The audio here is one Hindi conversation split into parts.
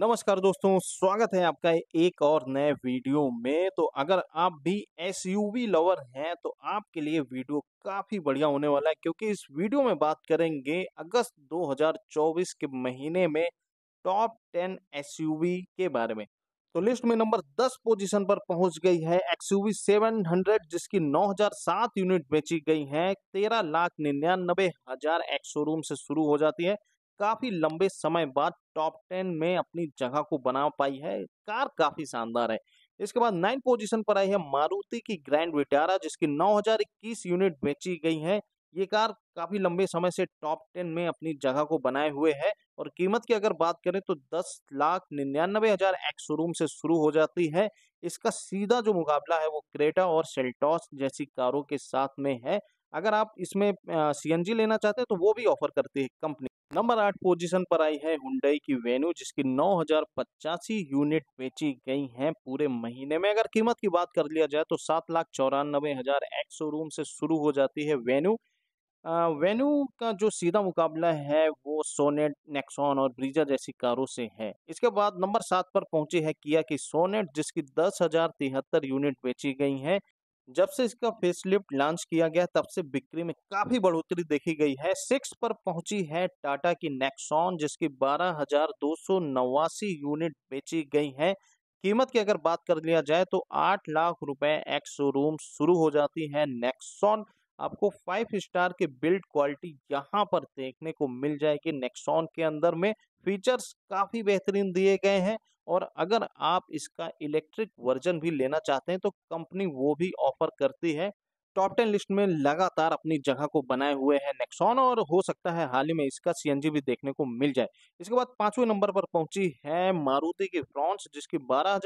नमस्कार दोस्तों स्वागत है आपका एक और नए वीडियो में तो अगर आप भी एस लवर हैं तो आपके लिए वीडियो काफ़ी बढ़िया होने वाला है क्योंकि इस वीडियो में बात करेंगे अगस्त 2024 के महीने में टॉप 10 एस के बारे में तो लिस्ट में नंबर 10 पोजीशन पर पहुंच गई है एक्स यू 700 जिसकी 9007 यूनिट बेची गई है तेरह लाख निन्यानबे हजार एक्स शोरूम से शुरू हो जाती है काफ़ी लंबे समय बाद टॉप टेन में अपनी जगह को बना पाई है कार काफ़ी शानदार है इसके बाद नाइन पोजीशन पर आई है मारुति की ग्रैंड विटारा जिसकी 9021 यूनिट बेची गई है ये कार काफ़ी लंबे समय से टॉप टेन में अपनी जगह को बनाए हुए है और कीमत की अगर बात करें तो दस लाख निन्यानवे हज़ार एक्स शोरूम से शुरू हो जाती है इसका सीधा जो मुकाबला है वो क्रेटा और सेल्टॉस जैसी कारों के साथ में है अगर आप इसमें सी लेना चाहते हैं तो वो भी ऑफर करती है कंपनी नंबर आठ पोजीशन पर आई है हुंडई की वेन्यू जिसकी नौ हजार पचासी यूनिट बेची गई हैं पूरे महीने में अगर कीमत की बात कर लिया जाए तो सात लाख चौरानबे हजार सौ शोरूम से शुरू हो जाती है वेन्यू वेन्यू का जो सीधा मुकाबला है वो सोनेट नेक्सॉन और ब्रीजा जैसी कारों से है इसके बाद नंबर सात पर पहुंची है किया की सोनेट जिसकी दस हजार तिहत्तर यूनिट बेची गई है जब से इसका फेसलिफ्ट लॉन्च किया गया तब से बिक्री में काफी बढ़ोतरी देखी गई है सिक्स पर पहुंची है टाटा की नेक्सॉन जिसकी बारह यूनिट बेची गई है कीमत की अगर बात कर लिया जाए तो आठ लाख रुपए एक्स रूम शुरू हो जाती है नेक्सॉन आपको फाइव स्टार की बिल्ड क्वालिटी यहाँ पर देखने को मिल जाएगी नेक्सॉन के अंदर में फीचर्स काफी बेहतरीन दिए गए हैं और अगर आप इसका इलेक्ट्रिक वर्जन भी लेना चाहते हैं तो कंपनी वो भी ऑफर करती है टॉप टेन लिस्ट में लगातार अपनी जगह को बनाए हुए हैं नेक्सॉन और हो सकता है हाल ही में इसका सीएनजी भी देखने को मिल जाए इसके बाद पांचवें नंबर पर पहुंची है मारुति की फ्रॉन्स जिसकी बारह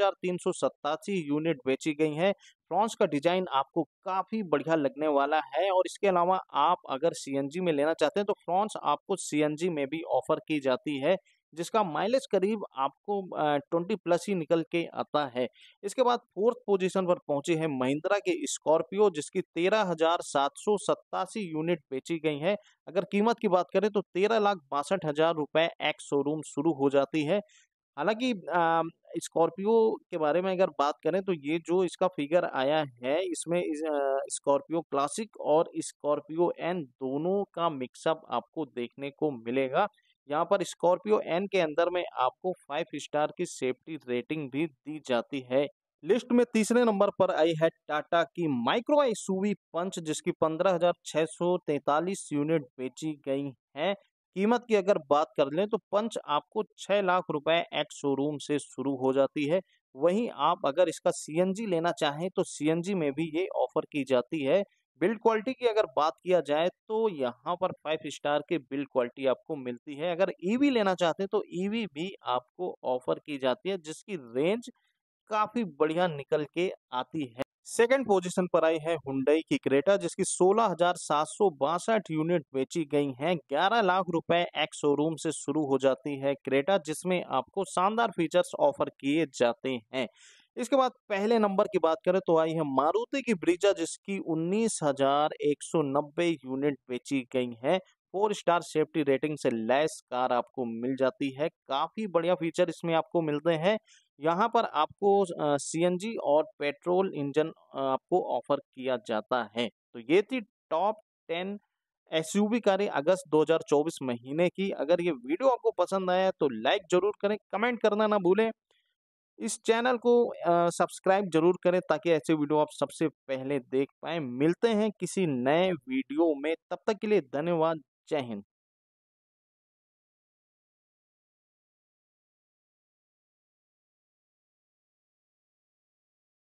यूनिट बेची गई है फ्रॉन्स का डिजाइन आपको काफी बढ़िया लगने वाला है और इसके अलावा आप अगर सीएनजी में लेना चाहते हैं तो फ्रॉन्स आपको सीएनजी में भी ऑफर की जाती है जिसका माइलेज करीब आपको ट्वेंटी प्लस ही निकल के आता है इसके बाद फोर्थ पोजीशन पर पहुंचे हैं महिंद्रा के स्कॉर्पियो जिसकी तेरह हजार सात सौ सत्तासी यूनिट बेची गई है अगर कीमत की बात करें तो तेरह लाख बासठ हजार रुपए एक्स शोरूम शुरू हो जाती है हालांकि स्कॉर्पियो के बारे में अगर बात करें तो ये जो इसका फिगर आया है इसमें स्कॉर्पियो क्लासिक और स्कॉर्पियो एन दोनों का मिक्सअप आपको देखने को मिलेगा यहाँ पर स्कॉर्पियो एन के अंदर में आपको फाइव स्टार की सेफ्टी रेटिंग भी दी जाती है लिस्ट में तीसरे नंबर पर आई है टाटा की माइक्रो सूवी पंच जिसकी 15,643 यूनिट बेची गई हैं कीमत की अगर बात कर लें तो पंच आपको 6 लाख रुपए एट शोरूम से शुरू हो जाती है वहीं आप अगर इसका सीएनजी लेना चाहें तो सीएनजी में भी ये ऑफर की जाती है बिल्ड क्वालिटी की अगर बात किया जाए तो यहाँ पर फाइव स्टार की बिल्ड क्वालिटी आपको मिलती है अगर ईवी लेना चाहते हैं तो ईवी भी आपको ऑफर की जाती है जिसकी रेंज काफी बढ़िया निकल के आती है सेकेंड पोजीशन पर आई है हुंडई की क्रेटा जिसकी सोलह हजार सात सौ बासठ यूनिट बेची गई हैं ग्यारह लाख रुपए एक्स शोरूम से शुरू हो जाती है क्रेटा जिसमें आपको शानदार फीचर्स ऑफर किए जाते हैं इसके बाद पहले नंबर की बात करें तो आई है मारुति की ब्रिजा जिसकी 19,190 यूनिट बेची गई है फोर स्टार सेफ्टी रेटिंग से लेस कार आपको मिल जाती है काफ़ी बढ़िया फीचर इसमें आपको मिलते हैं यहाँ पर आपको सीएनजी और पेट्रोल इंजन आपको ऑफर किया जाता है तो ये थी टॉप टेन एस यू कारें अगस्त 2024 महीने की अगर ये वीडियो आपको पसंद आया तो लाइक जरूर करें कमेंट करना ना भूलें इस चैनल को सब्सक्राइब जरूर करें ताकि ऐसे वीडियो आप सबसे पहले देख पाएं मिलते हैं किसी नए वीडियो में तब तक के लिए धन्यवाद जय हिंद